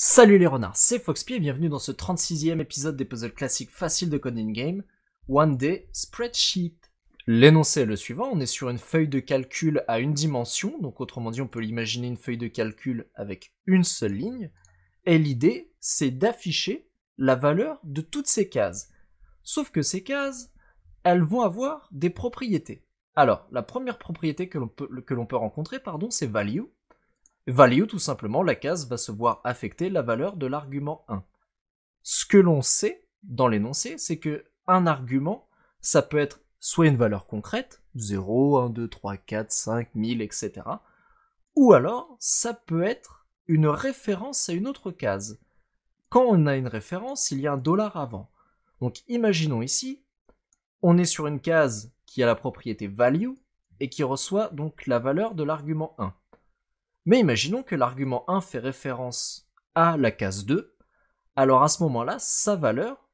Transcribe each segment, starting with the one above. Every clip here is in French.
Salut les renards, c'est Foxpie et bienvenue dans ce 36e épisode des puzzles classiques faciles de Coding Game, One Day Spreadsheet. L'énoncé est le suivant, on est sur une feuille de calcul à une dimension, donc autrement dit on peut l'imaginer une feuille de calcul avec une seule ligne, et l'idée c'est d'afficher la valeur de toutes ces cases. Sauf que ces cases, elles vont avoir des propriétés. Alors, la première propriété que l'on peut, peut, rencontrer, pardon, c'est value, Value, tout simplement, la case va se voir affecter la valeur de l'argument 1. Ce que l'on sait dans l'énoncé, c'est que un argument, ça peut être soit une valeur concrète, 0, 1, 2, 3, 4, 5, 1000, etc. Ou alors, ça peut être une référence à une autre case. Quand on a une référence, il y a un dollar avant. Donc imaginons ici, on est sur une case qui a la propriété value et qui reçoit donc la valeur de l'argument 1. Mais imaginons que l'argument 1 fait référence à la case 2, alors à ce moment-là, sa valeur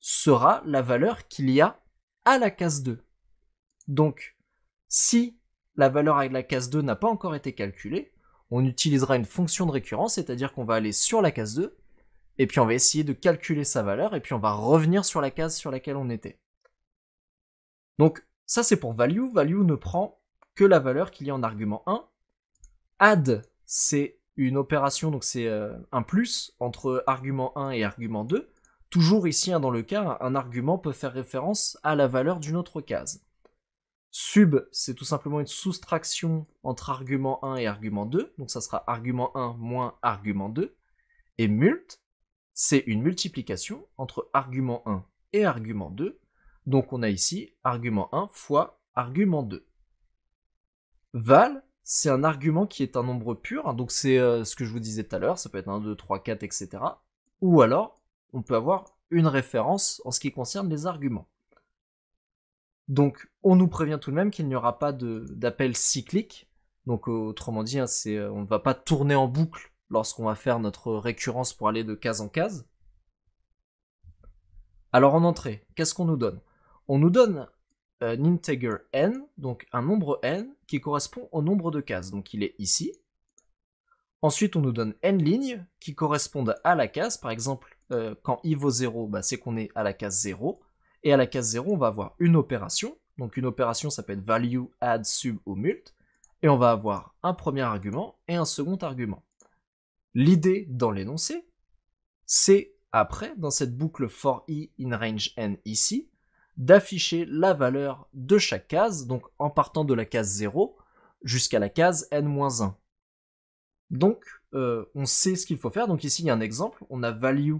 sera la valeur qu'il y a à la case 2. Donc, si la valeur avec la case 2 n'a pas encore été calculée, on utilisera une fonction de récurrence, c'est-à-dire qu'on va aller sur la case 2, et puis on va essayer de calculer sa valeur, et puis on va revenir sur la case sur laquelle on était. Donc ça c'est pour value, value ne prend que la valeur qu'il y a en argument 1, Add, c'est une opération, donc c'est euh, un plus entre argument 1 et argument 2. Toujours ici, hein, dans le cas, un argument peut faire référence à la valeur d'une autre case. Sub, c'est tout simplement une soustraction entre argument 1 et argument 2, donc ça sera argument 1 moins argument 2. Et mult, c'est une multiplication entre argument 1 et argument 2, donc on a ici argument 1 fois argument 2. Val, c'est un argument qui est un nombre pur, hein. donc c'est euh, ce que je vous disais tout à l'heure, ça peut être 1, 2, 3, 4, etc. Ou alors, on peut avoir une référence en ce qui concerne les arguments. Donc, on nous prévient tout de même qu'il n'y aura pas d'appel cyclique. Donc, autrement dit, hein, euh, on ne va pas tourner en boucle lorsqu'on va faire notre récurrence pour aller de case en case. Alors, en entrée, qu'est-ce qu'on nous donne On nous donne un euh, integer n, donc un nombre n qui correspond au nombre de cases. Donc il est ici. Ensuite, on nous donne n lignes qui correspondent à la case. Par exemple, euh, quand i vaut 0, bah, c'est qu'on est à la case 0. Et à la case 0, on va avoir une opération. Donc une opération s'appelle value, add, sub ou mult. Et on va avoir un premier argument et un second argument. L'idée dans l'énoncé, c'est après, dans cette boucle for i in range n ici, d'afficher la valeur de chaque case, donc en partant de la case 0 jusqu'à la case n-1. Donc, euh, on sait ce qu'il faut faire. Donc ici, il y a un exemple. On a value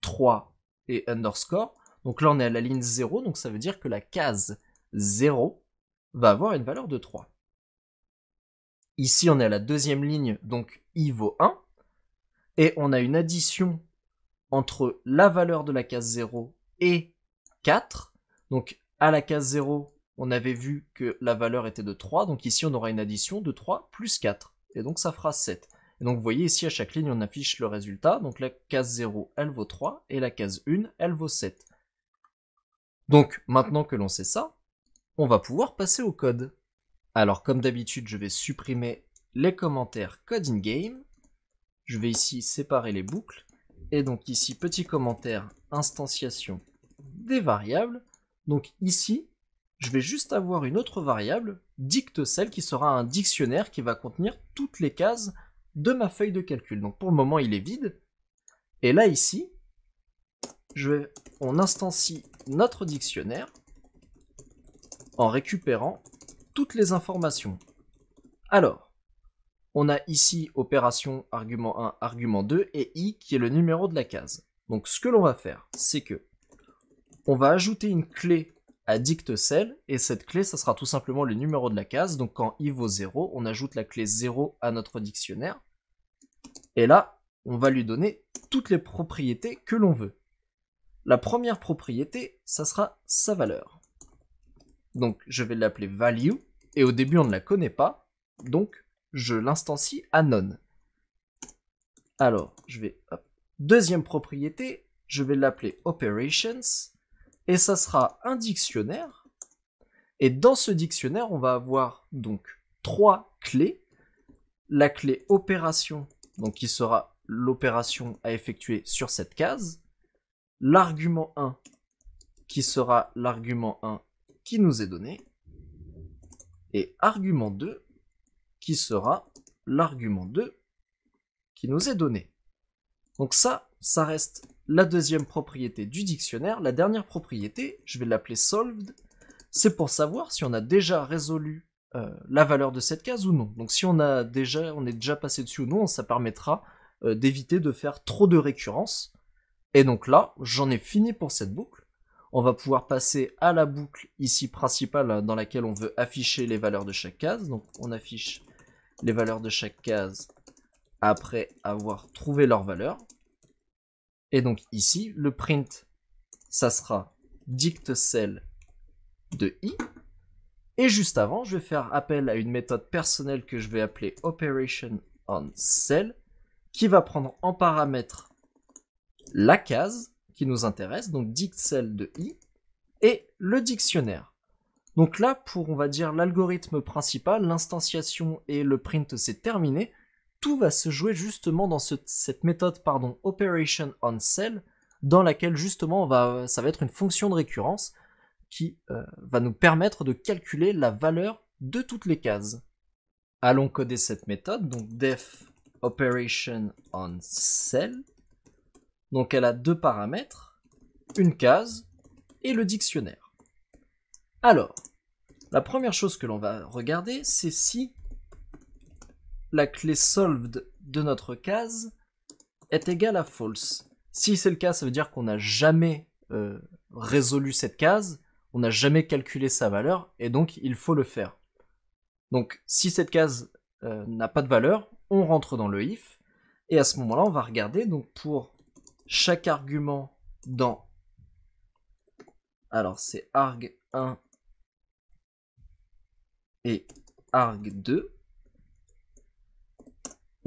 3 et underscore. Donc là, on est à la ligne 0, donc ça veut dire que la case 0 va avoir une valeur de 3. Ici, on est à la deuxième ligne, donc i vaut 1. Et on a une addition entre la valeur de la case 0 et 4 donc à la case 0, on avait vu que la valeur était de 3, donc ici on aura une addition de 3 plus 4, et donc ça fera 7. Et donc vous voyez ici à chaque ligne on affiche le résultat, donc la case 0 elle vaut 3, et la case 1 elle vaut 7. Donc maintenant que l'on sait ça, on va pouvoir passer au code. Alors comme d'habitude je vais supprimer les commentaires code in-game, je vais ici séparer les boucles, et donc ici petit commentaire instantiation des variables, donc ici, je vais juste avoir une autre variable, dicte celle qui sera un dictionnaire qui va contenir toutes les cases de ma feuille de calcul. Donc pour le moment, il est vide. Et là, ici, je vais, on instancie notre dictionnaire en récupérant toutes les informations. Alors, on a ici opération argument 1, argument 2 et i qui est le numéro de la case. Donc ce que l'on va faire, c'est que on va ajouter une clé à DictCell, et cette clé, ça sera tout simplement le numéro de la case. Donc quand i vaut 0, on ajoute la clé 0 à notre dictionnaire. Et là, on va lui donner toutes les propriétés que l'on veut. La première propriété, ça sera sa valeur. Donc je vais l'appeler value, et au début on ne la connaît pas, donc je l'instancie à none. Alors, je vais... Deuxième propriété, je vais l'appeler operations, et ça sera un dictionnaire. Et dans ce dictionnaire, on va avoir donc trois clés. La clé opération, donc qui sera l'opération à effectuer sur cette case. L'argument 1, qui sera l'argument 1 qui nous est donné. Et argument 2, qui sera l'argument 2 qui nous est donné. Donc ça, ça reste la deuxième propriété du dictionnaire, la dernière propriété, je vais l'appeler solved, c'est pour savoir si on a déjà résolu euh, la valeur de cette case ou non. Donc si on a déjà, on est déjà passé dessus ou non, ça permettra euh, d'éviter de faire trop de récurrences. Et donc là, j'en ai fini pour cette boucle. On va pouvoir passer à la boucle ici principale hein, dans laquelle on veut afficher les valeurs de chaque case. Donc on affiche les valeurs de chaque case après avoir trouvé leur valeur. Et donc ici, le print, ça sera dicte cell de i. Et juste avant, je vais faire appel à une méthode personnelle que je vais appeler operation on cell, qui va prendre en paramètre la case qui nous intéresse, donc dictCell de i, et le dictionnaire. Donc là, pour on va dire l'algorithme principal, l'instanciation et le print c'est terminé tout va se jouer justement dans cette méthode pardon, operation on cell, dans laquelle justement va, ça va être une fonction de récurrence qui euh, va nous permettre de calculer la valeur de toutes les cases. Allons coder cette méthode, donc def operation on cell. Donc elle a deux paramètres, une case et le dictionnaire. Alors, la première chose que l'on va regarder, c'est si la clé solved de notre case est égale à false. Si c'est le cas, ça veut dire qu'on n'a jamais euh, résolu cette case, on n'a jamais calculé sa valeur, et donc il faut le faire. Donc si cette case euh, n'a pas de valeur, on rentre dans le if, et à ce moment-là, on va regarder donc pour chaque argument dans... Alors c'est arg1 et arg2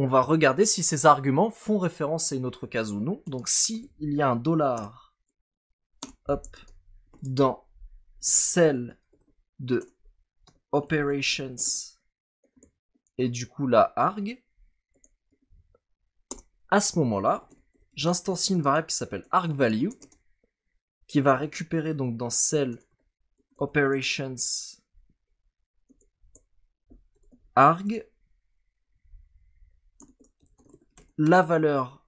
on va regarder si ces arguments font référence à une autre case ou non. Donc s'il y a un dollar hop, dans celle de operations et du coup la arg, à ce moment-là, j'instancie une variable qui s'appelle argValue qui va récupérer donc dans celle operations arg la valeur,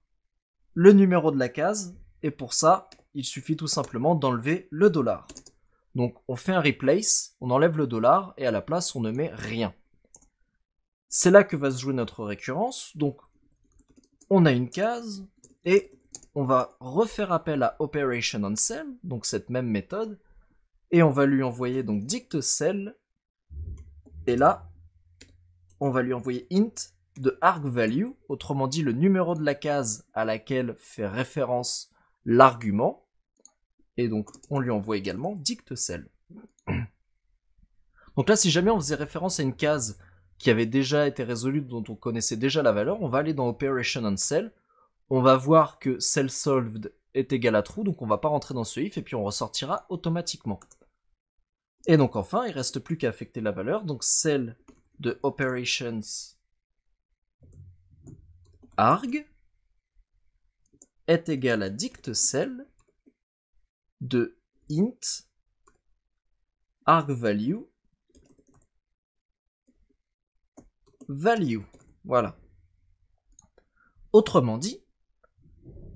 le numéro de la case, et pour ça, il suffit tout simplement d'enlever le dollar. Donc on fait un replace, on enlève le dollar, et à la place, on ne met rien. C'est là que va se jouer notre récurrence, donc on a une case, et on va refaire appel à Operation on Cell, donc cette même méthode, et on va lui envoyer donc dict cell, et là, on va lui envoyer int, de arg value, autrement dit le numéro de la case à laquelle fait référence l'argument, et donc on lui envoie également dicte cell. Donc là, si jamais on faisait référence à une case qui avait déjà été résolue, dont on connaissait déjà la valeur, on va aller dans Operation on Cell, on va voir que cell solved est égal à true, donc on va pas rentrer dans ce if, et puis on ressortira automatiquement. Et donc enfin, il reste plus qu'à affecter la valeur, donc cell de operations arg est égal à cell de int argValue value. Voilà. Autrement dit,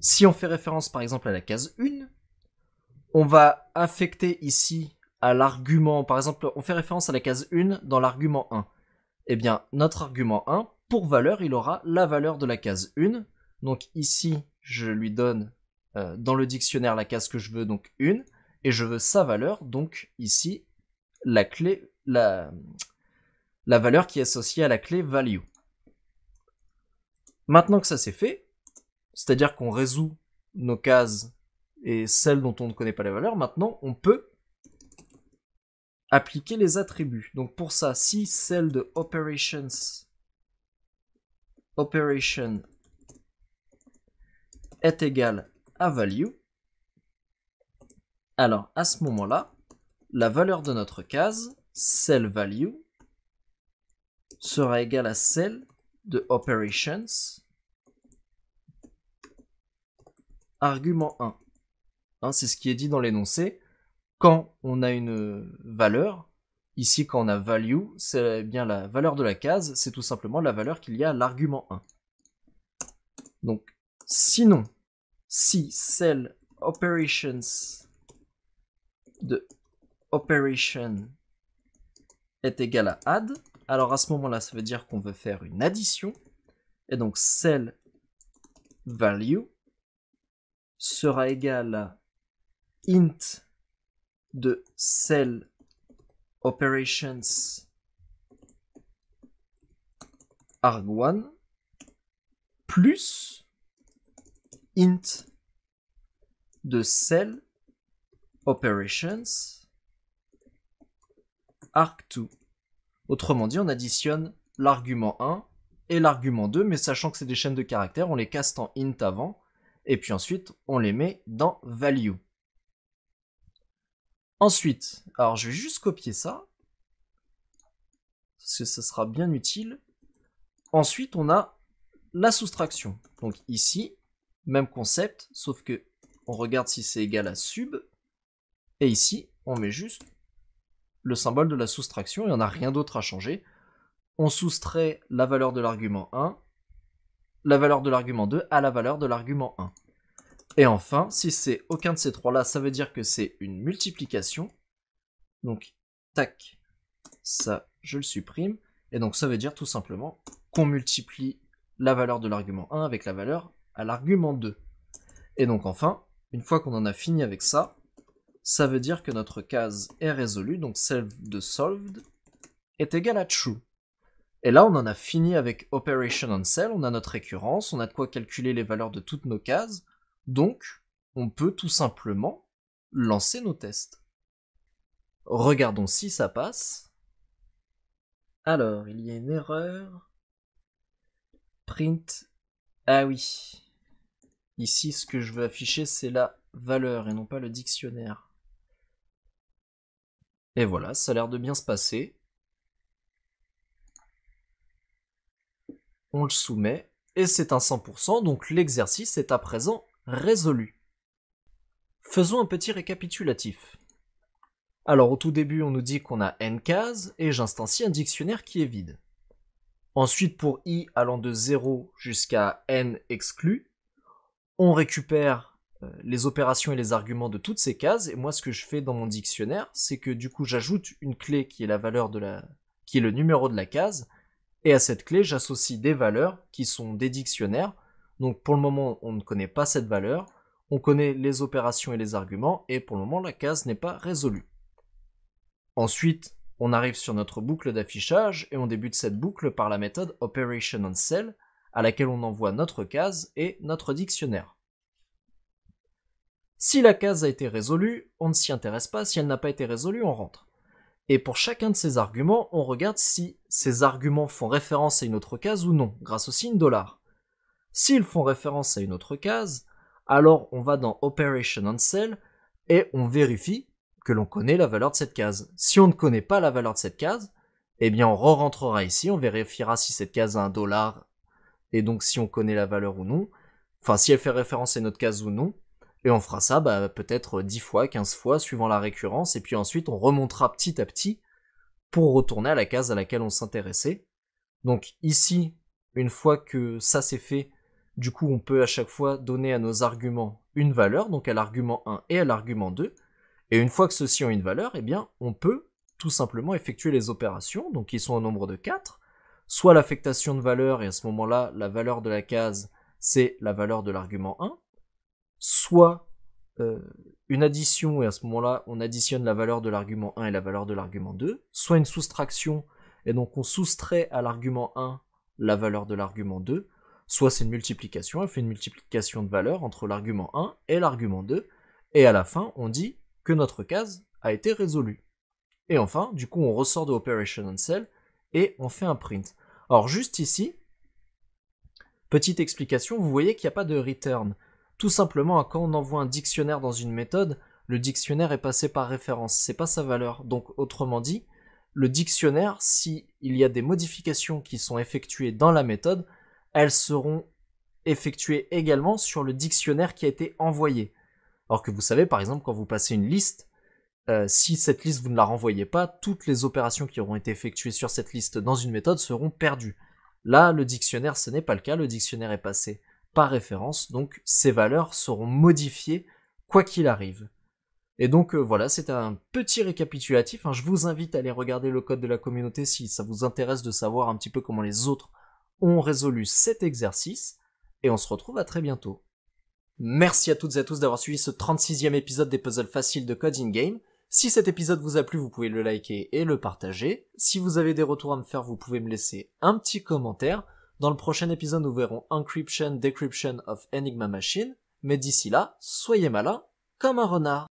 si on fait référence par exemple à la case 1, on va affecter ici à l'argument, par exemple, on fait référence à la case 1 dans l'argument 1. et eh bien, notre argument 1 pour valeur, il aura la valeur de la case 1. Donc ici, je lui donne euh, dans le dictionnaire la case que je veux, donc 1, et je veux sa valeur, donc ici, la clé, la, la valeur qui est associée à la clé value. Maintenant que ça c'est fait, c'est-à-dire qu'on résout nos cases et celles dont on ne connaît pas les valeurs, maintenant on peut appliquer les attributs. Donc pour ça, si celle de operations operation est égal à value, alors à ce moment-là, la valeur de notre case, cell value, sera égale à celle de operations argument 1. Hein, c'est ce qui est dit dans l'énoncé. Quand on a une valeur, Ici, quand on a value, c'est bien la valeur de la case, c'est tout simplement la valeur qu'il y a à l'argument 1. Donc, sinon, si cell operations de operation est égal à add, alors à ce moment-là, ça veut dire qu'on veut faire une addition, et donc cell value sera égal à int de cell Operations arg1 plus int de cell operations arg2. Autrement dit, on additionne l'argument 1 et l'argument 2, mais sachant que c'est des chaînes de caractères, on les caste en int avant, et puis ensuite on les met dans value. Ensuite, alors je vais juste copier ça, parce que ça sera bien utile. Ensuite, on a la soustraction. Donc ici, même concept, sauf que on regarde si c'est égal à sub, et ici, on met juste le symbole de la soustraction, il n'y en a rien d'autre à changer. On soustrait la valeur de l'argument 1, la valeur de l'argument 2 à la valeur de l'argument 1. Et enfin, si c'est aucun de ces trois-là, ça veut dire que c'est une multiplication. Donc, tac, ça, je le supprime. Et donc, ça veut dire tout simplement qu'on multiplie la valeur de l'argument 1 avec la valeur à l'argument 2. Et donc, enfin, une fois qu'on en a fini avec ça, ça veut dire que notre case est résolue, donc celle de solved est égale à true. Et là, on en a fini avec Operation on Cell, on a notre récurrence, on a de quoi calculer les valeurs de toutes nos cases, donc, on peut tout simplement lancer nos tests. Regardons si ça passe. Alors, il y a une erreur. Print. Ah oui. Ici, ce que je veux afficher, c'est la valeur et non pas le dictionnaire. Et voilà, ça a l'air de bien se passer. On le soumet et c'est un 100%, donc l'exercice est à présent résolu. Faisons un petit récapitulatif. Alors au tout début, on nous dit qu'on a n cases et j'instancie un dictionnaire qui est vide. Ensuite, pour i allant de 0 jusqu'à n exclu, on récupère euh, les opérations et les arguments de toutes ces cases. Et moi, ce que je fais dans mon dictionnaire, c'est que du coup, j'ajoute une clé qui est la valeur de la, qui est le numéro de la case. Et à cette clé, j'associe des valeurs qui sont des dictionnaires donc pour le moment, on ne connaît pas cette valeur. On connaît les opérations et les arguments, et pour le moment, la case n'est pas résolue. Ensuite, on arrive sur notre boucle d'affichage, et on débute cette boucle par la méthode Operation on Cell, à laquelle on envoie notre case et notre dictionnaire. Si la case a été résolue, on ne s'y intéresse pas, si elle n'a pas été résolue, on rentre. Et pour chacun de ces arguments, on regarde si ces arguments font référence à une autre case ou non, grâce au signe dollar. S'ils font référence à une autre case, alors on va dans Operation Unsell et on vérifie que l'on connaît la valeur de cette case. Si on ne connaît pas la valeur de cette case, eh bien on re-rentrera ici, on vérifiera si cette case a un dollar et donc si on connaît la valeur ou non, enfin si elle fait référence à notre case ou non, et on fera ça bah, peut-être 10 fois, 15 fois, suivant la récurrence, et puis ensuite on remontera petit à petit pour retourner à la case à laquelle on s'intéressait. Donc ici, une fois que ça c'est fait, du coup, on peut à chaque fois donner à nos arguments une valeur, donc à l'argument 1 et à l'argument 2. Et une fois que ceux-ci ont une valeur, eh bien, on peut tout simplement effectuer les opérations, donc qui sont au nombre de 4, soit l'affectation de valeur, et à ce moment-là, la valeur de la case, c'est la valeur de l'argument 1, soit euh, une addition, et à ce moment-là, on additionne la valeur de l'argument 1 et la valeur de l'argument 2, soit une soustraction, et donc on soustrait à l'argument 1 la valeur de l'argument 2, Soit c'est une multiplication, elle fait une multiplication de valeurs entre l'argument 1 et l'argument 2, et à la fin, on dit que notre case a été résolue. Et enfin, du coup, on ressort de Operation Unsell et on fait un print. Alors juste ici, petite explication, vous voyez qu'il n'y a pas de return. Tout simplement, quand on envoie un dictionnaire dans une méthode, le dictionnaire est passé par référence, c'est pas sa valeur. Donc autrement dit, le dictionnaire, s'il y a des modifications qui sont effectuées dans la méthode, elles seront effectuées également sur le dictionnaire qui a été envoyé. Alors que vous savez, par exemple, quand vous passez une liste, euh, si cette liste vous ne la renvoyez pas, toutes les opérations qui auront été effectuées sur cette liste dans une méthode seront perdues. Là, le dictionnaire, ce n'est pas le cas, le dictionnaire est passé par référence, donc ces valeurs seront modifiées quoi qu'il arrive. Et donc euh, voilà, c'est un petit récapitulatif. Hein. Je vous invite à aller regarder le code de la communauté si ça vous intéresse de savoir un petit peu comment les autres on résolu cet exercice et on se retrouve à très bientôt. Merci à toutes et à tous d'avoir suivi ce 36e épisode des puzzles faciles de Coding Game. Si cet épisode vous a plu, vous pouvez le liker et le partager. Si vous avez des retours à me faire, vous pouvez me laisser un petit commentaire. Dans le prochain épisode, nous verrons Encryption, Decryption of Enigma Machine. Mais d'ici là, soyez malin comme un renard.